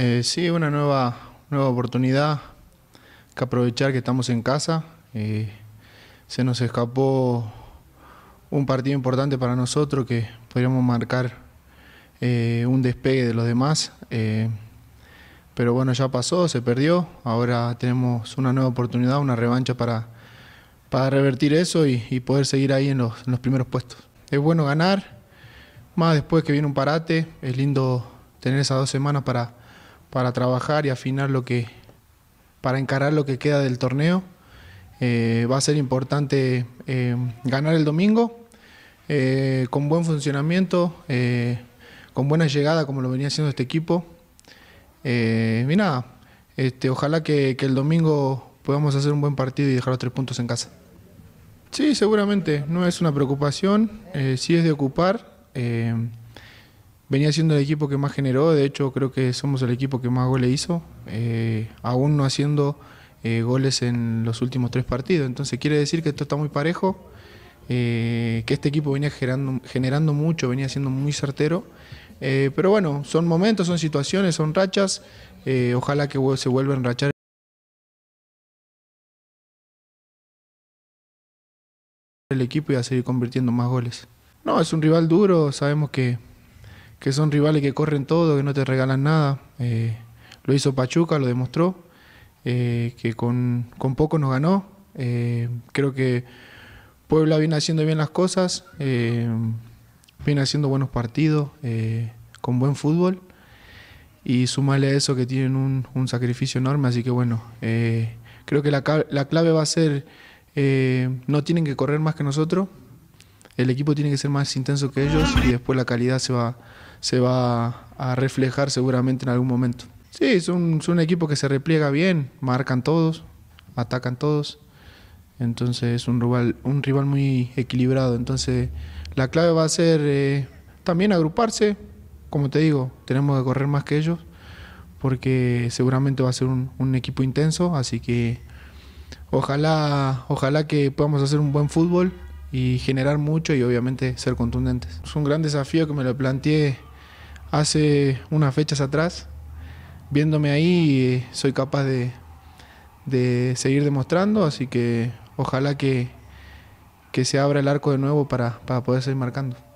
Eh, sí, una nueva, nueva oportunidad que aprovechar que estamos en casa. Eh, se nos escapó un partido importante para nosotros que podríamos marcar eh, un despegue de los demás. pero bueno, ya pasó, se perdió. Ahora tenemos una nueva oportunidad, una revancha para, para revertir eso y, poder seguir ahí en los, en los primeros puestos. Es bueno ganar, más después que viene un parate, es lindo tener esas dos semanas para para trabajar y afinar lo que, para encarar lo que queda del torneo. Eh, va a ser importante eh, ganar el domingo eh, con buen funcionamiento, con buena llegada como lo venía haciendo este equipo. y nada, este, ojalá que, que, el domingo podamos hacer un buen partido y dejar los tres puntos en casa. Sí, seguramente, no es una preocupación, sí es de ocupar venía siendo el equipo que más generó, de hecho creo que somos el equipo que más goles hizo, eh, aún no haciendo eh, goles en los últimos tres partidos, entonces quiere decir que esto está muy parejo, eh, que este equipo venía generando, generando, mucho, venía siendo muy certero, pero bueno, son momentos, son situaciones, son rachas, ojalá que se vuelva a enrachar. el equipo y a seguir convirtiendo más goles. No, es un rival duro, sabemos que que son rivales que corren todo, que no te regalan nada. Eh, lo hizo Pachuca, lo demostró, eh, que con, poco nos ganó. Eh, creo que Puebla viene haciendo bien las cosas, viene haciendo buenos partidos, con buen fútbol. Y sumarle a eso que tienen un, sacrificio enorme, así que bueno, creo que la, la, clave va a ser, no tienen que correr más que nosotros, el equipo tiene que ser más intenso que ellos y después la calidad se va, se va a reflejar seguramente en algún momento. Sí, es un, equipo que se repliega bien, marcan todos, atacan todos. Entonces es un rival, un rival muy equilibrado. Entonces la clave va a ser eh, también agruparse. Como te digo, tenemos que correr más que ellos porque seguramente va a ser un, equipo intenso. Así que ojalá, ojalá que podamos hacer un buen fútbol y generar mucho y obviamente ser contundentes. Es un gran desafío que me lo planteé hace unas fechas atrás, viéndome ahí, soy capaz de, seguir demostrando, así que ojalá que, se abra el arco de nuevo para, para poder seguir marcando.